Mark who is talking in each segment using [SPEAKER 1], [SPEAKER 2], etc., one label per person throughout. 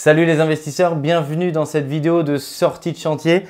[SPEAKER 1] Salut les investisseurs, bienvenue dans cette vidéo de sortie de chantier.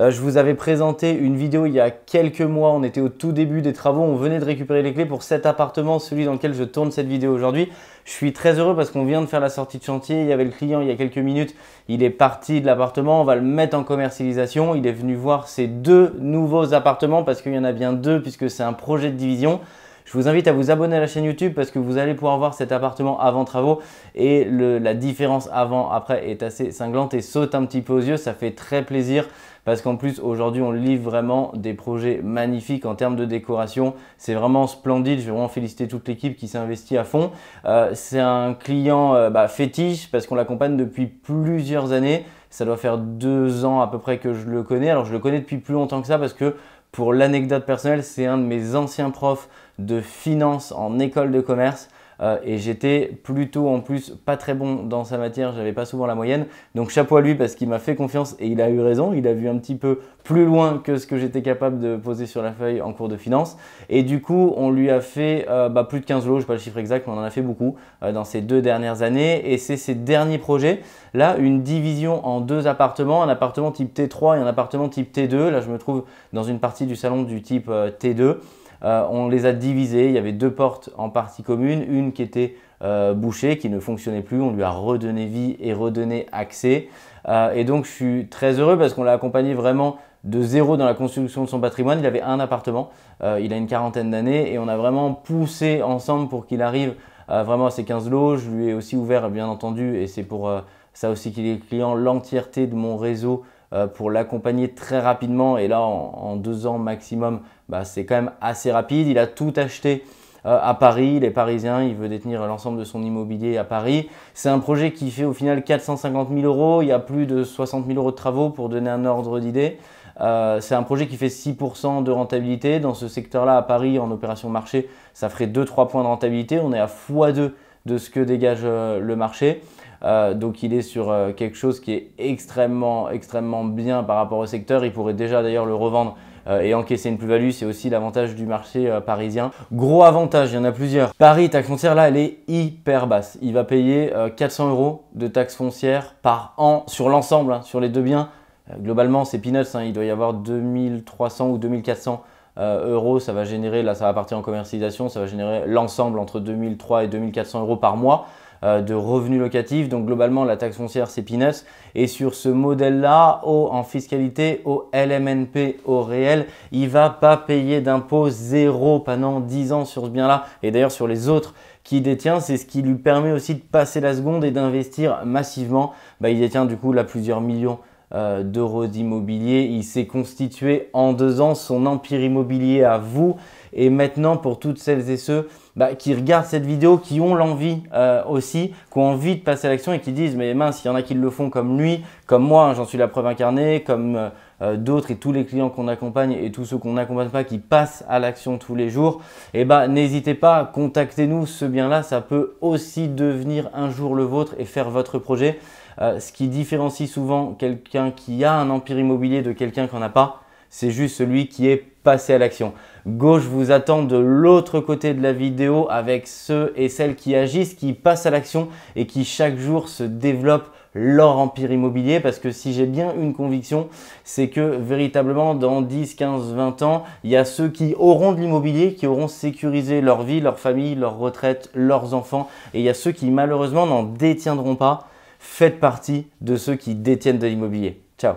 [SPEAKER 1] Euh, je vous avais présenté une vidéo il y a quelques mois, on était au tout début des travaux, on venait de récupérer les clés pour cet appartement, celui dans lequel je tourne cette vidéo aujourd'hui. Je suis très heureux parce qu'on vient de faire la sortie de chantier, il y avait le client il y a quelques minutes, il est parti de l'appartement, on va le mettre en commercialisation, il est venu voir ces deux nouveaux appartements parce qu'il y en a bien deux puisque c'est un projet de division. Je vous invite à vous abonner à la chaîne YouTube parce que vous allez pouvoir voir cet appartement avant travaux et la différence avant-après est assez cinglante et saute un petit peu aux yeux. Ça fait très plaisir parce qu'en plus aujourd'hui on livre vraiment des projets magnifiques en termes de décoration. C'est vraiment splendide, je vais vraiment féliciter toute l'équipe qui s'est investie à fond. Euh, c'est un client euh, bah, fétiche parce qu'on l'accompagne depuis plusieurs années. Ça doit faire deux ans à peu près que je le connais. Alors je le connais depuis plus longtemps que ça parce que pour l'anecdote personnelle, c'est un de mes anciens profs de finance en école de commerce euh, et j'étais plutôt en plus pas très bon dans sa matière, j'avais pas souvent la moyenne. Donc chapeau à lui parce qu'il m'a fait confiance et il a eu raison, il a vu un petit peu plus loin que ce que j'étais capable de poser sur la feuille en cours de finance. Et du coup, on lui a fait euh, bah, plus de 15 lots, je sais pas le chiffre exact, mais on en a fait beaucoup euh, dans ces deux dernières années. Et c'est ces derniers projets, là, une division en deux appartements, un appartement type T3 et un appartement type T2. Là, je me trouve dans une partie du salon du type T2. Euh, on les a divisés, il y avait deux portes en partie commune, une qui était euh, bouchée, qui ne fonctionnait plus, on lui a redonné vie et redonné accès. Euh, et donc je suis très heureux parce qu'on l'a accompagné vraiment de zéro dans la construction de son patrimoine. Il avait un appartement, il a une quarantaine d'années et on a vraiment poussé ensemble pour qu'il arrive vraiment à ses 15 lots. Je lui ai aussi ouvert, bien entendu, et c'est pour ça aussi qu'il est client, l'entièreté de mon réseau euh, pour l'accompagner très rapidement. Et là, en, deux ans maximum, bah, c'est quand même assez rapide. Il a tout acheté euh, à Paris, il est parisien, il veut détenir l'ensemble de son immobilier à Paris. C'est un projet qui fait au final 450 000 euros, il y a plus de 60 000 euros de travaux pour donner un ordre d'idée. Euh, c'est un projet qui fait 6% de rentabilité. Dans ce secteur-là, à Paris, en opération marché, ça ferait 2-3 points de rentabilité. On est à x2 de ce que dégage le marché. Euh, donc il est sur euh, quelque chose qui est extrêmement, extrêmement bien par rapport au secteur. Il pourrait déjà d'ailleurs le revendre euh, et encaisser une plus-value. C'est aussi l'avantage du marché parisien. Gros avantage, il y en a plusieurs. Paris, taxe foncière, là, elle est hyper basse. Il va payer 400 euros de taxe foncière par an sur l'ensemble, hein, sur les deux biens. globalement, c'est peanuts. Hein. il doit y avoir 2300 ou 2400 euros, ça va générer, là ça va partir en commercialisation, ça va générer l'ensemble entre 2003 et 2400 euros par mois. Euh, de revenus locatifs. Donc globalement, la taxe foncière, c'est peanuts. Et sur ce modèle-là, au, en fiscalité, au LMNP, au réel, il va pas payer d'impôt zéro pendant 10 ans sur ce bien-là. Et d'ailleurs, sur les autres qu'il détient, c'est ce qui lui permet aussi de passer la seconde et d'investir massivement. Bah, il détient du coup là plusieurs millions euh, d'euros d'immobilier. Il s'est constitué en deux ans son empire immobilier à vous et maintenant pour toutes celles et ceux bah, qui regardent cette vidéo, qui ont l'envie euh, aussi, qui ont envie de passer à l'action et qui disent mais mince, il y en a qui le font comme lui, comme moi, hein, j'en suis la preuve incarnée, comme euh, euh, d'autres et tous les clients qu'on accompagne et tous ceux qu'on n'accompagne pas qui passent à l'action tous les jours, Eh bah n'hésitez pas, contactez-nous, ce bien-là, ça peut aussi devenir un jour le vôtre et faire votre projet. ce qui différencie souvent quelqu'un qui a un empire immobilier de quelqu'un qui n'en a pas, c'est juste celui qui est passer à l'action. Gauche vous attend de l'autre côté de la vidéo avec ceux et celles qui agissent, qui passent à l'action et qui chaque jour se développent leur empire immobilier parce que si j'ai bien une conviction, c'est que véritablement dans 10, 15, 20 ans, il y a ceux qui auront de l'immobilier, qui auront sécurisé leur vie, leur famille, leur retraite, leurs enfants et il y a ceux qui malheureusement n'en détiendront pas. Faites partie de ceux qui détiennent de l'immobilier. Ciao